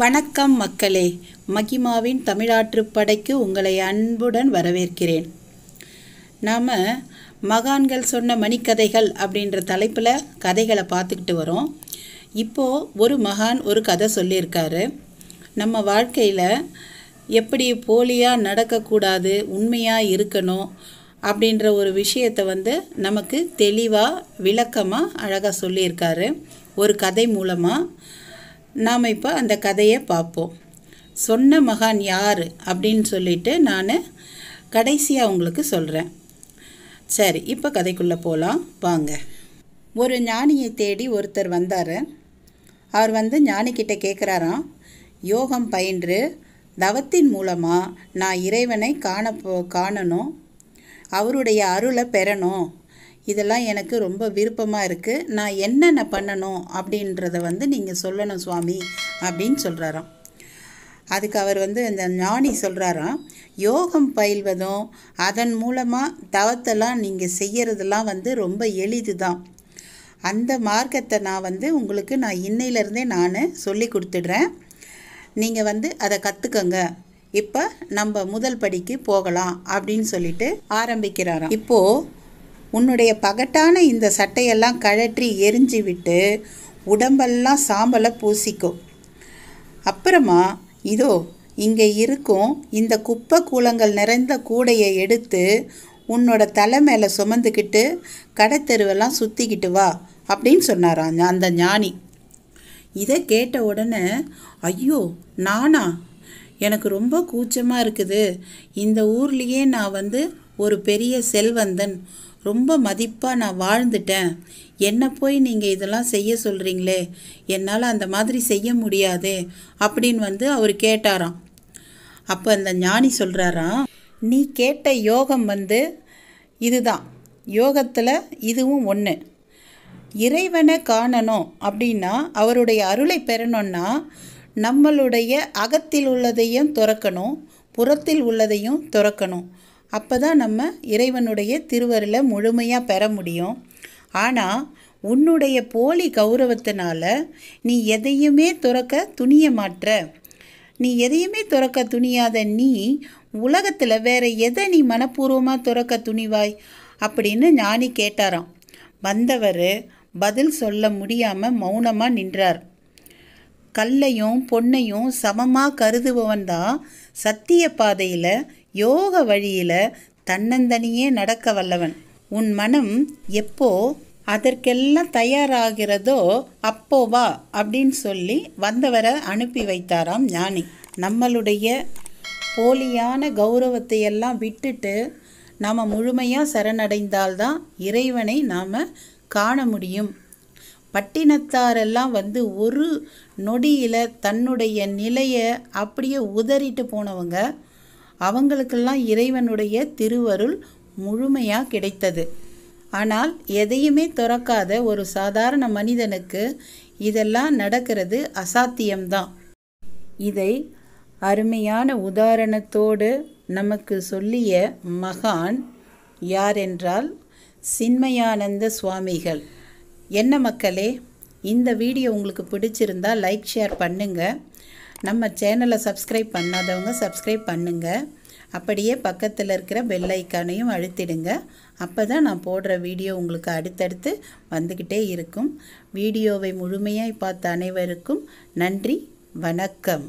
வணக்கம் மக்களே மகிமாவின் தமிழாற்றுப்படைக்கு உங்களை அன்புடன் வரவேற்கிறேன் நாம் மகான்கள் சொன்ன மணிக்கதைகள் அப்படின்ற தலைப்பில் கதைகளை பார்த்துக்கிட்டு வரோம் இப்போது ஒரு மகான் ஒரு கதை சொல்லியிருக்காரு நம்ம வாழ்க்கையில் எப்படி போலியாக நடக்கக்கூடாது உண்மையாக இருக்கணும் அப்படின்ற ஒரு விஷயத்தை வந்து நமக்கு தெளிவாக விளக்கமாக அழகாக சொல்லியிருக்காரு ஒரு கதை மூலமாக நாம் இப்போ அந்த கதையை பார்ப்போம் சொன்ன மகான் யார் அப்படின்னு சொல்லிட்டு நான் கடைசியாக உங்களுக்கு சொல்கிறேன் சரி இப்போ கதைக்குள்ளே போகலாம் வாங்க ஒரு ஞானியை தேடி ஒருத்தர் வந்தார் அவர் வந்து ஞானிக்கிட்ட கேட்குறாராம் யோகம் பயின்று தவத்தின் மூலமாக நான் இறைவனை காண காணணும் அவருடைய அருளை பெறணும் இதெல்லாம் எனக்கு ரொம்ப விருப்பமாக இருக்குது நான் என்னென்ன பண்ணணும் அப்படின்றத வந்து நீங்கள் சொல்லணும் சுவாமி அப்படின்னு சொல்கிறாராம் அதுக்கு அவர் வந்து இந்த ஞானி சொல்கிறாராம் யோகம் பயில்வதும் அதன் மூலமாக தவத்தெல்லாம் நீங்கள் செய்கிறதுலாம் வந்து ரொம்ப எளிது தான் அந்த மார்க்கத்தை நான் வந்து உங்களுக்கு நான் இன்னையிலேருந்தே நான் சொல்லி கொடுத்துடுறேன் நீங்கள் வந்து அதை கற்றுக்கங்க இப்போ நம்ம முதல் படிக்கு போகலாம் அப்படின்னு சொல்லிட்டு ஆரம்பிக்கிறாராம் இப்போது உன்னுடைய பகட்டான இந்த சட்டையெல்லாம் கழற்றி எரிஞ்சு விட்டு உடம்பெல்லாம் சாம்பலை பூசிக்கும் அப்புறமா இதோ இங்கே இருக்கும் இந்த குப்பை கூலங்கள் நிறைந்த கூடையை எடுத்து உன்னோட தலை மேலே சுமந்துக்கிட்டு கடைத்தெருவெல்லாம் சுற்றிக்கிட்டு வா அப்படின்னு சொன்னாரா அந்த ஞானி இதை கேட்ட உடனே ஐயோ நானா எனக்கு ரொம்ப கூச்சமாக இருக்குது இந்த ஊர்லேயே நான் வந்து ஒரு பெரிய செல்வந்தன் ரொம்ப மதிப்பாக நான் வாழ்ந்துட்டேன் என்னை போய் நீங்கள் இதெல்லாம் செய்ய சொல்கிறீங்களே என்னால் அந்த மாதிரி செய்ய முடியாதே அப்படின்னு வந்து அவர் கேட்டாராம் அப்போ அந்த ஞானி சொல்கிறாராம் நீ கேட்ட யோகம் வந்து இதுதான் யோகத்தில் இதுவும் ஒன்று இறைவனை காணணும் அப்படின்னா அவருடைய அருளை பெறணும்னா நம்மளுடைய அகத்தில் உள்ளதையும் துறக்கணும் புறத்தில் உள்ளதையும் துறக்கணும் அப்போ தான் நம்ம இறைவனுடைய திருவருளை முழுமையாக பெற முடியும் ஆனால் உன்னுடைய போலி கௌரவத்தினால நீ எதையுமே துறக்க துணிய மாற்ற நீ எதையுமே துறக்க துணியாத நீ உலகத்தில் வேற எதை நீ மனப்பூர்வமாக துறக்க துணிவாய் அப்படின்னு ஞானி கேட்டாராம் வந்தவர் பதில் சொல்ல முடியாமல் மௌனமாக நின்றார் கல்லையும் பொன்னையும் சமமாக கருதுபவன் தான் சத்திய பாதையில் யோக வழியில் தன்னந்தனியே நடக்க வல்லவன் உன் மனம் எப்போ அதற்கெல்லாம் தயாராகிறதோ அப்போ வா அப்படின்னு சொல்லி வந்தவரை அனுப்பி வைத்தாராம் ஞானி நம்மளுடைய போலியான கௌரவத்தை எல்லாம் விட்டுட்டு நாம் முழுமையாக சரணடைந்தால்தான் இறைவனை நாம் காண முடியும் பட்டினத்தாரெல்லாம் வந்து ஒரு நொடியில் தன்னுடைய நிலையை அப்படியே உதறிட்டு போனவங்க அவங்களுக்கெல்லாம் இறைவனுடைய திருவருள் முழுமையாக கிடைத்தது ஆனால் எதையுமே துறக்காத ஒரு சாதாரண மனிதனுக்கு இதெல்லாம் நடக்கிறது அசாத்தியம்தான் இதை அருமையான உதாரணத்தோடு நமக்கு சொல்லிய மகான் யாரென்றால் சின்மயானந்த சுவாமிகள் என்ன மக்களே இந்த வீடியோ உங்களுக்கு பிடிச்சிருந்தால் லைக் ஷேர் பண்ணுங்கள் நம்ம சேனலை சப்ஸ்கிரைப் பண்ணாதவங்க சப்ஸ்கிரைப் பண்ணுங்கள் அப்படியே பக்கத்தில் இருக்கிற பெல் ஐக்கானையும் அழுத்திடுங்க அப்போ தான் நான் போடுற வீடியோ உங்களுக்கு அடுத்தடுத்து வந்துக்கிட்டே இருக்கும் வீடியோவை முழுமையாய் பார்த்த அனைவருக்கும் நன்றி வணக்கம்